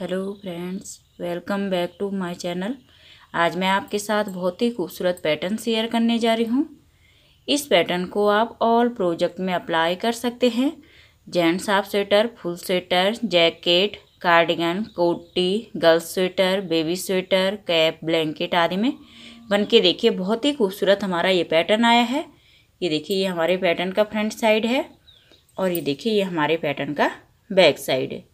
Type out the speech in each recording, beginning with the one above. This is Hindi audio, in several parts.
hello friends welcome back to my channel आज मैं आपके साथ बहुत ही खूबसूरत पैटर्न शेयर करने जा रही हूँ इस पैटर्न को आप ऑल प्रोजेक्ट में अप्लाई कर सकते हैं gents half sweater full sweater jacket cardigan कोटी girls sweater baby sweater cap blanket आदि में बन के देखिए बहुत ही खूबसूरत हमारा ये पैटर्न आया है ये देखिए ये हमारे पैटर्न का फ्रंट साइड है और ये देखिए ये हमारे पैटर्न का बैक साइड है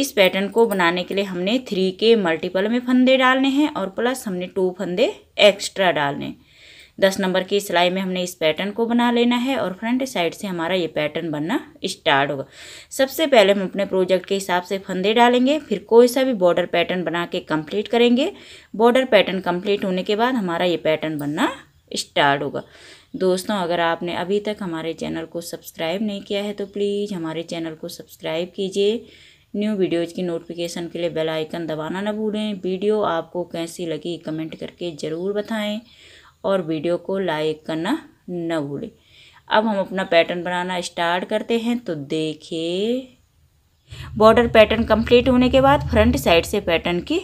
इस पैटर्न को बनाने के लिए हमने थ्री के मल्टीपल में फंदे डालने हैं और प्लस हमने टू फंदे एक्स्ट्रा डालने दस नंबर की सिलाई में हमने इस पैटर्न को बना लेना है और फ्रंट साइड से हमारा ये पैटर्न बनना स्टार्ट होगा सबसे पहले हम अपने प्रोजेक्ट के हिसाब से फंदे डालेंगे फिर कोई सा भी बॉर्डर पैटर्न बना के कम्प्लीट करेंगे बॉर्डर पैटर्न कम्प्लीट होने के बाद हमारा ये पैटर्न बनना स्टार्ट होगा दोस्तों अगर आपने अभी तक हमारे चैनल को सब्सक्राइब नहीं किया है तो प्लीज़ हमारे चैनल को सब्सक्राइब कीजिए न्यू वीडियोज़ की नोटिफिकेशन के लिए बेल आइकन दबाना ना भूलें वीडियो आपको कैसी लगी कमेंट करके ज़रूर बताएं और वीडियो को लाइक करना न भूलें अब हम अपना पैटर्न बनाना स्टार्ट करते हैं तो देखिए बॉर्डर पैटर्न कंप्लीट होने के बाद फ्रंट साइड से पैटर्न की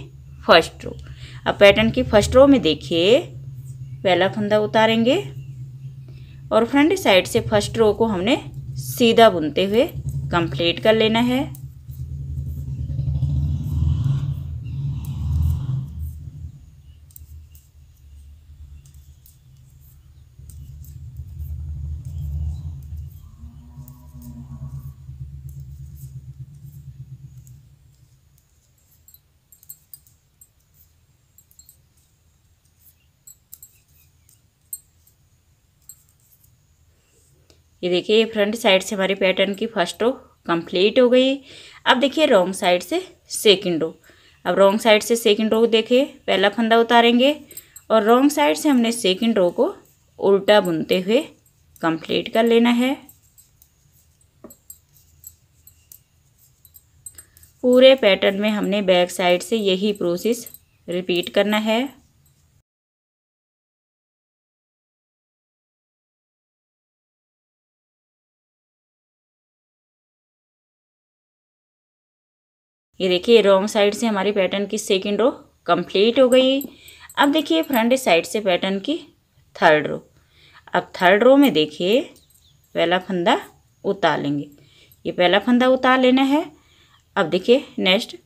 फर्स्ट रो अब पैटर्न की फर्स्ट रो में देखिए पहला फंदा उतारेंगे और फ्रंट साइड से फर्स्ट रो को हमने सीधा बुनते हुए कंप्लीट कर लेना है ये देखिए ये फ्रंट साइड से हमारे पैटर्न की फर्स्ट रो कंप्लीट हो गई अब देखिए रॉन्ग साइड से सेकंड रो अब रॉन्ग साइड से सेकंड रो देखिए पहला फंदा उतारेंगे और रॉन्ग साइड से हमने सेकंड रो को उल्टा बुनते हुए कंप्लीट कर लेना है पूरे पैटर्न में हमने बैक साइड से यही प्रोसेस रिपीट करना है ये देखिए रॉन्ग साइड से हमारी पैटर्न की सेकेंड रो कंप्लीट हो गई अब देखिए फ्रंट साइड से पैटर्न की थर्ड रो अब थर्ड रो में देखिए पहला फंदा उतार लेंगे ये पहला फंदा उतार लेना है अब देखिए नेक्स्ट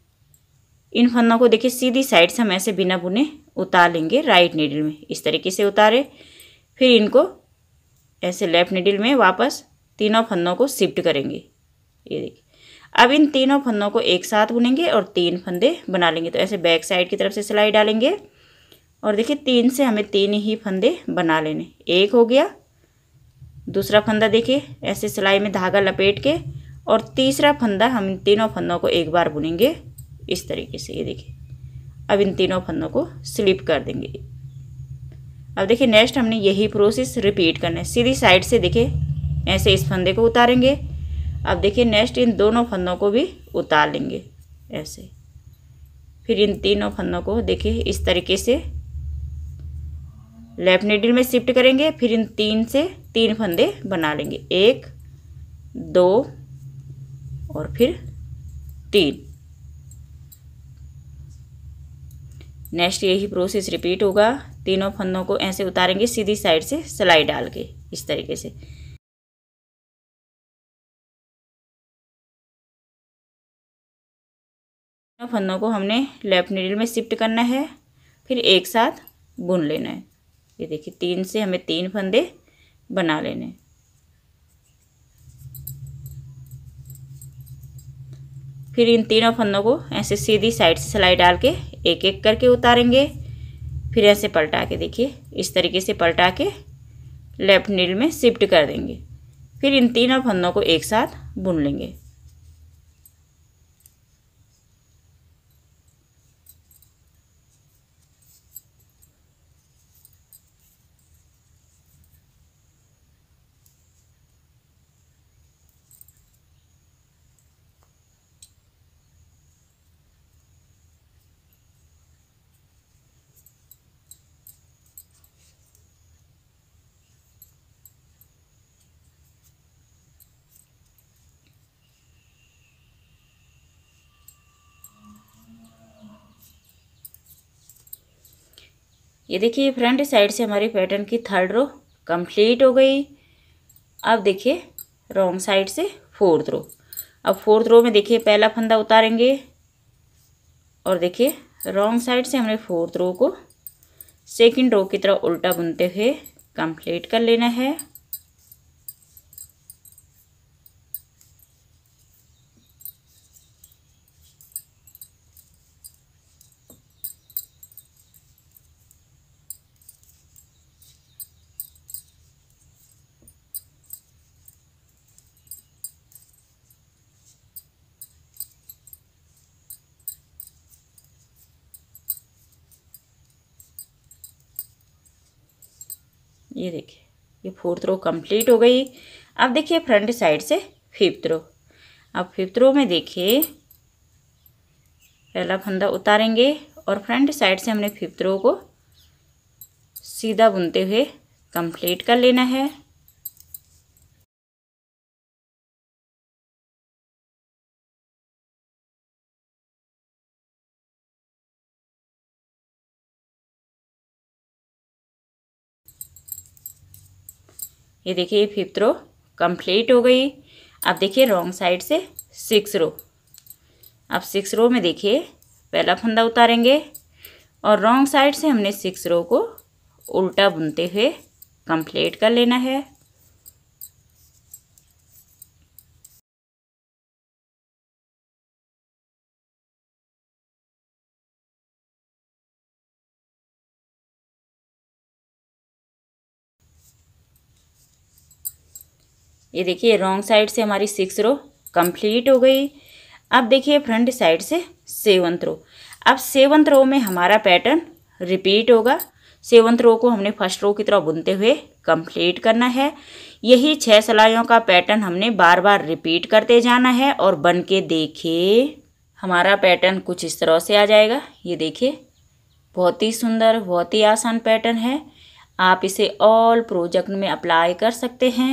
इन फंदों को देखिए सीधी साइड से हम ऐसे बिना बुने उतार लेंगे राइट नीडल में इस तरीके से उतारे फिर इनको ऐसे लेफ्ट नीडल में वापस तीनों फंदों को शिफ्ट करेंगे ये देखिए अब इन तीनों फंदों को एक साथ बुनेंगे और तीन फंदे बना लेंगे तो ऐसे बैक साइड की तरफ से सिलाई डालेंगे और देखिए तीन से हमें तीन ही फंदे बना लेने एक हो गया दूसरा फंदा देखिए ऐसे सिलाई में धागा लपेट के और तीसरा फंदा हम इन तीनों फंदों को एक बार बुनेंगे इस तरीके से ये देखिए अब इन तीनों फंदों को स्लिप कर देंगे अब देखिए नेक्स्ट हमने यही प्रोसेस रिपीट करना है सीधी साइड से देखिए ऐसे इस फंदे को उतारेंगे अब देखिए नेक्स्ट इन दोनों फंदों को भी उतार लेंगे ऐसे फिर इन तीनों फंदों को देखिए इस तरीके से लेफ्ट नीडल में शिफ्ट करेंगे फिर इन तीन से तीन फंदे बना लेंगे एक दो और फिर तीन नेक्स्ट यही प्रोसेस रिपीट होगा तीनों फंदों को ऐसे उतारेंगे सीधी साइड से सिलाई डाल के इस तरीके से फंदों को हमने लेफ्ट नीडल में शिफ्ट करना है फिर एक साथ बुन लेना है ये देखिए तीन से हमें तीन फंदे बना लेने फिर इन तीनों फंदों को ऐसे सीधी साइड से सिलाई डाल के एक एक करके उतारेंगे फिर ऐसे पलटा के देखिए इस तरीके से पलटा के लेफ्ट नील में शिफ्ट कर देंगे फिर इन तीनों फंदों को एक साथ बुन लेंगे ये देखिए फ्रंट साइड से हमारे पैटर्न की थर्ड रो कंप्लीट हो गई अब देखिए रॉन्ग साइड से फोर्थ रो अब फोर्थ रो में देखिए पहला फंदा उतारेंगे और देखिए रॉन्ग साइड से हमने फोर्थ रो को सेकंड रो की तरह उल्टा बुनते हुए कंप्लीट कर लेना है ये देखिए ये फोर्थ रो कंप्लीट हो गई अब देखिए फ्रंट साइड से फिफ्थ रो अब फिफ्थ रो में देखिए पहला फंदा उतारेंगे और फ्रंट साइड से हमने फिफ्थ रो को सीधा बुनते हुए कंप्लीट कर लेना है ये देखिए ये फिफ्थ रो कंप्लीट हो गई अब देखिए रॉन्ग साइड से सिक्स रो अब सिक्स रो में देखिए पहला फंदा उतारेंगे और रॉन्ग साइड से हमने सिक्स रो को उल्टा बुनते हुए कंप्लीट कर लेना है ये देखिए रॉन्ग साइड से हमारी सिक्स रो कंप्लीट हो गई अब देखिए फ्रंट साइड से सेवंथ रो अब सेवंथ रो में हमारा पैटर्न रिपीट होगा सेवंथ रो को हमने फर्स्ट रो की तरह बुनते हुए कंप्लीट करना है यही छह सिलाइयों का पैटर्न हमने बार बार रिपीट करते जाना है और बन के देखिए हमारा पैटर्न कुछ इस तरह से आ जाएगा ये देखिए बहुत ही सुंदर बहुत ही आसान पैटर्न है आप इसे ऑल प्रोजेक्ट में अप्लाई कर सकते हैं